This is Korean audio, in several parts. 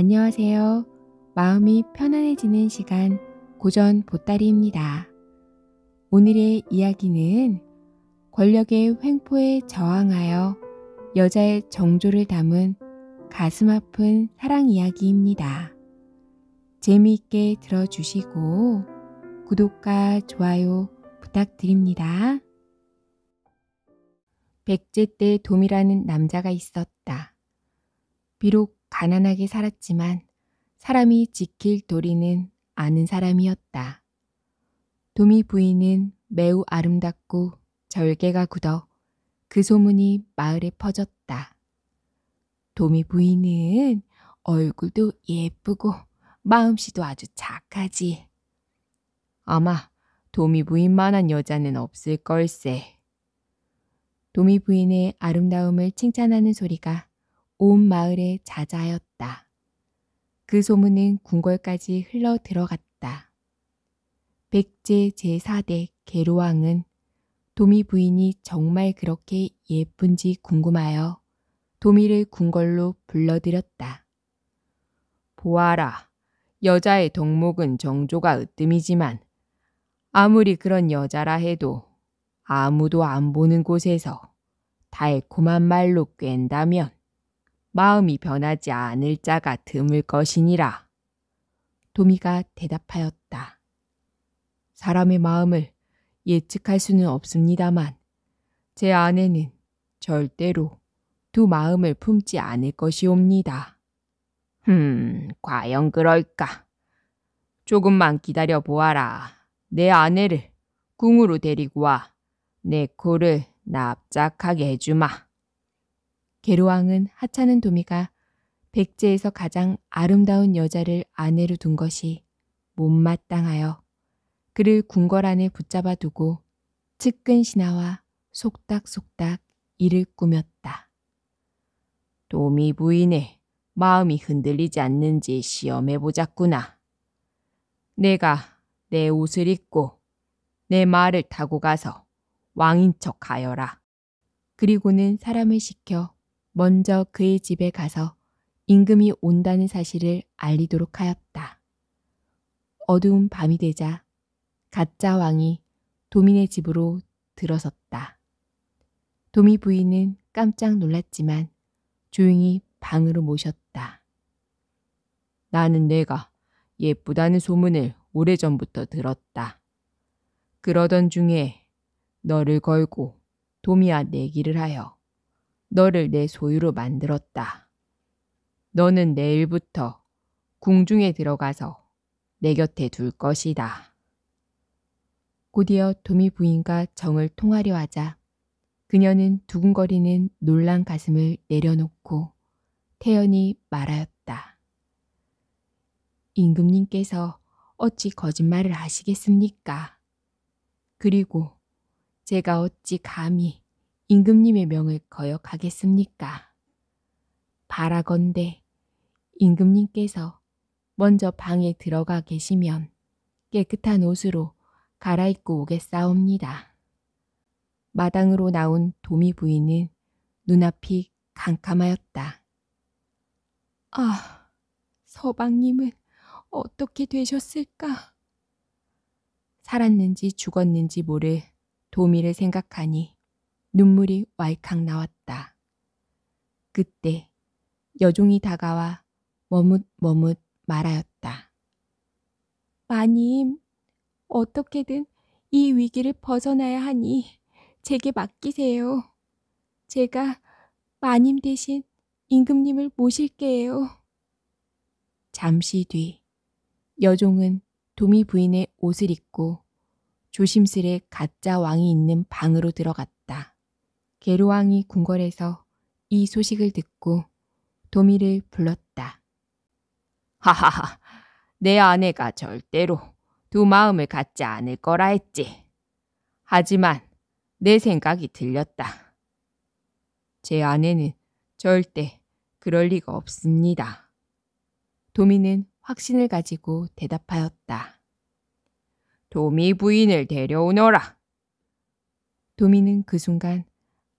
안녕하세요. 마음이 편안해지는 시간 고전 보따리입니다. 오늘의 이야기는 권력의 횡포에 저항하여 여자의 정조를 담은 가슴 아픈 사랑 이야기입니다. 재미있게 들어주시고 구독과 좋아요 부탁드립니다. 백제 때 돔이라는 남자가 있었다. 비록 가난하게 살았지만 사람이 지킬 도리는 아는 사람이었다. 도미 부인은 매우 아름답고 절개가 굳어 그 소문이 마을에 퍼졌다. 도미 부인은 얼굴도 예쁘고 마음씨도 아주 착하지. 아마 도미 부인만한 여자는 없을 걸세. 도미 부인의 아름다움을 칭찬하는 소리가 온 마을에 자자였다그 소문은 궁궐까지 흘러 들어갔다. 백제 제4대 계로왕은 도미 부인이 정말 그렇게 예쁜지 궁금하여 도미를 궁궐로 불러들였다. 보아라, 여자의 덕목은 정조가 으뜸이지만 아무리 그런 여자라 해도 아무도 안 보는 곳에서 달콤한 말로 껜다면 마음이 변하지 않을 자가 드물 것이니라. 도미가 대답하였다. 사람의 마음을 예측할 수는 없습니다만 제 아내는 절대로 두 마음을 품지 않을 것이옵니다. 흠, 과연 그럴까? 조금만 기다려 보아라. 내 아내를 궁으로 데리고 와. 내 코를 납작하게 해주마. 게로왕은 하찮은 도미가 백제에서 가장 아름다운 여자를 아내로 둔 것이 못마땅하여 그를 궁궐 안에 붙잡아 두고 측근 신하와 속닥속닥 일을 꾸몄다. 도미 부인의 마음이 흔들리지 않는지 시험해 보자꾸나. 내가 내 옷을 입고 내 말을 타고 가서 왕인 척 하여라. 그리고는 사람을 시켜 먼저 그의 집에 가서 임금이 온다는 사실을 알리도록 하였다. 어두운 밤이 되자 가짜 왕이 도민의 집으로 들어섰다. 도미 부인은 깜짝 놀랐지만 조용히 방으로 모셨다. 나는 내가 예쁘다는 소문을 오래전부터 들었다. 그러던 중에 너를 걸고 도미와 내기를 하여 너를 내 소유로 만들었다. 너는 내일부터 궁중에 들어가서 내 곁에 둘 것이다. 곧이어 도미 부인과 정을 통하려 하자 그녀는 두근거리는 놀란 가슴을 내려놓고 태연히 말하였다. 임금님께서 어찌 거짓말을 하시겠습니까? 그리고 제가 어찌 감히 임금님의 명을 거역하겠습니까? 바라건대 임금님께서 먼저 방에 들어가 계시면 깨끗한 옷으로 갈아입고 오겠사옵니다. 마당으로 나온 도미 부인은 눈앞이 캄캄하였다. 아, 서방님은 어떻게 되셨을까? 살았는지 죽었는지 모를 도미를 생각하니 눈물이 왈칵 나왔다. 그때 여종이 다가와 머뭇머뭇 말하였다. 마님, 어떻게든 이 위기를 벗어나야 하니 제게 맡기세요. 제가 마님 대신 임금님을 모실게요. 잠시 뒤 여종은 도미 부인의 옷을 입고 조심스레 가짜 왕이 있는 방으로 들어갔다. 게로왕이 궁궐에서 이 소식을 듣고 도미를 불렀다. 하하하, 내 아내가 절대로 두 마음을 갖지 않을 거라 했지. 하지만 내 생각이 들렸다. 제 아내는 절대 그럴 리가 없습니다. 도미는 확신을 가지고 대답하였다. 도미 부인을 데려오너라. 도미는 그 순간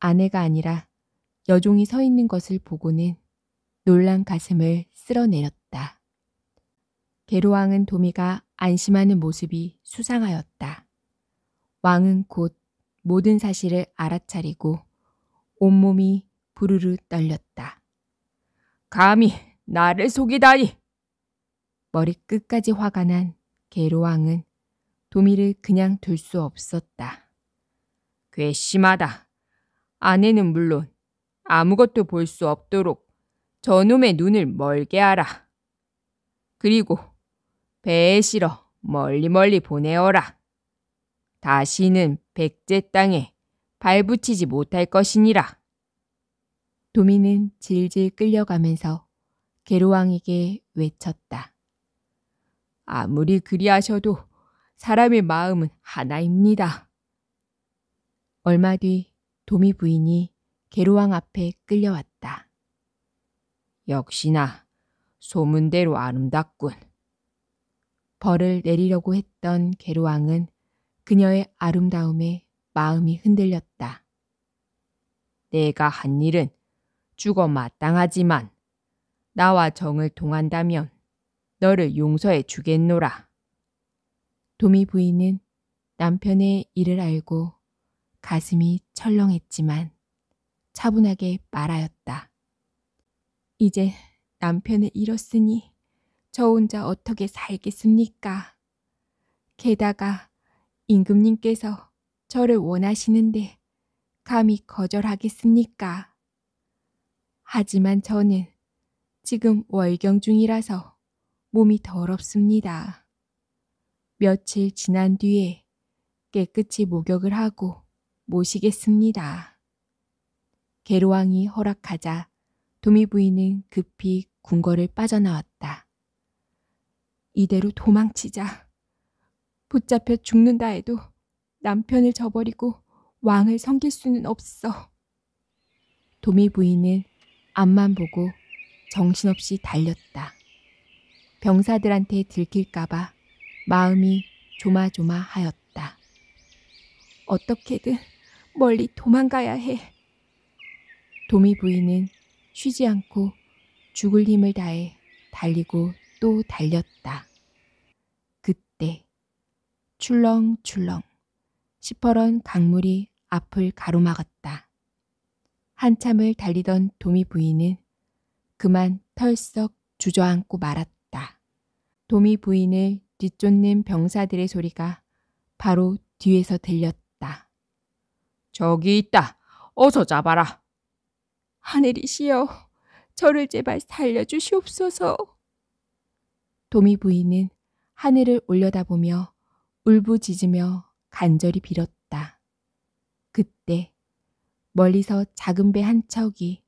아내가 아니라 여종이 서 있는 것을 보고는 놀란 가슴을 쓸어내렸다. 게로왕은 도미가 안심하는 모습이 수상하였다. 왕은 곧 모든 사실을 알아차리고 온몸이 부르르 떨렸다. 감히 나를 속이다니! 머리 끝까지 화가 난 게로왕은 도미를 그냥 둘 수 없었다. 괘씸하다. 아내는 물론 아무것도 볼 수 없도록 저놈의 눈을 멀게 하라. 그리고 배에 실어 멀리 멀리 보내어라. 다시는 백제 땅에 발붙이지 못할 것이니라. 도미는 질질 끌려가면서 개로왕에게 외쳤다. 아무리 그리하셔도 사람의 마음은 하나입니다. 얼마 뒤 도미 부인이 게로왕 앞에 끌려왔다. 역시나 소문대로 아름답군. 벌을 내리려고 했던 게로왕은 그녀의 아름다움에 마음이 흔들렸다. 내가 한 일은 죽어 마땅하지만 나와 정을 동한다면 너를 용서해 주겠노라. 도미 부인은 남편의 일을 알고 가슴이 철렁했지만 차분하게 말하였다. 이제 남편을 잃었으니 저 혼자 어떻게 살겠습니까? 게다가 임금님께서 저를 원하시는데 감히 거절하겠습니까? 하지만 저는 지금 월경 중이라서 몸이 더럽습니다. 며칠 지난 뒤에 깨끗이 목욕을 하고 모시겠습니다. 게로왕이 허락하자 도미 부인은 급히 궁궐을 빠져나왔다. 이대로 도망치자. 붙잡혀 죽는다 해도 남편을 저버리고 왕을 섬길 수는 없어. 도미 부인은 앞만 보고 정신없이 달렸다. 병사들한테 들킬까봐 마음이 조마조마하였다. 어떻게든 멀리 도망가야 해. 도미 부인은 쉬지 않고 죽을 힘을 다해 달리고 또 달렸다. 그때 출렁출렁 시퍼런 강물이 앞을 가로막았다. 한참을 달리던 도미 부인은 그만 털썩 주저앉고 말았다. 도미 부인을 뒤쫓는 병사들의 소리가 바로 뒤에서 들렸다. 저기 있다. 어서 잡아라. 하늘이시여, 저를 제발 살려주시옵소서. 도미 부인은 하늘을 올려다보며 울부짖으며 간절히 빌었다. 그때 멀리서 작은 배 한 척이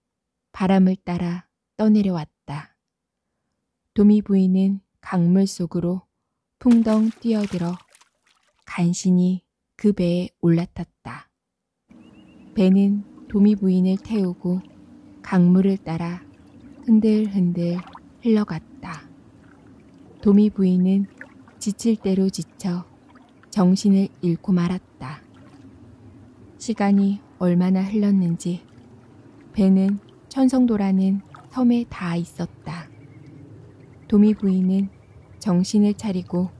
바람을 따라 떠내려왔다. 도미 부인은 강물 속으로 풍덩 뛰어들어 간신히 그 배에 올라탔다. 배는 도미 부인을 태우고 강물을 따라 흔들흔들 흘러갔다. 도미 부인은 지칠 대로 지쳐 정신을 잃고 말았다. 시간이 얼마나 흘렀는지 배는 천성도라는 섬에 다 있었다. 도미 부인은 정신을 차리고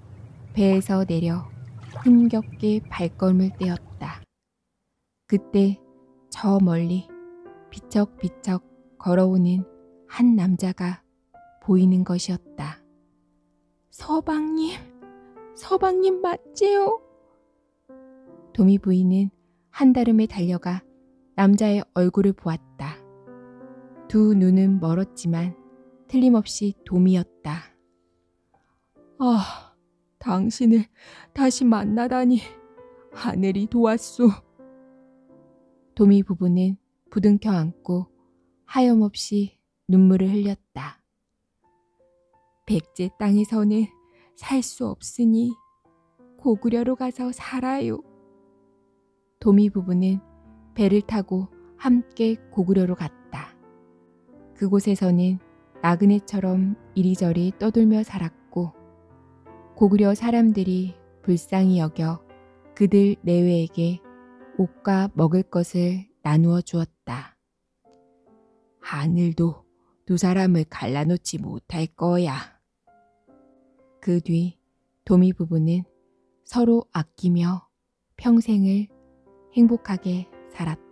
배에서 내려 힘겹게 발걸음을 떼었다. 그때 저 멀리 비척비척 걸어오는 한 남자가 보이는 것이었다. 서방님, 서방님 맞지요? 도미 부인은 한달음에 달려가 남자의 얼굴을 보았다. 두 눈은 멀었지만 틀림없이 도미였다. 아, 당신을 다시 만나다니 하늘이 도왔소. 도미 부부는 부둥켜 안고 하염없이 눈물을 흘렸다. 백제 땅에서는 살 수 없으니 고구려로 가서 살아요. 도미 부부는 배를 타고 함께 고구려로 갔다. 그곳에서는 나그네처럼 이리저리 떠돌며 살았고 고구려 사람들이 불쌍히 여겨 그들 내외에게 옷과 먹을 것을 나누어 주었다. 하늘도 두 사람을 갈라놓지 못할 거야. 그 뒤 도미 부부는 서로 아끼며 평생을 행복하게 살았다.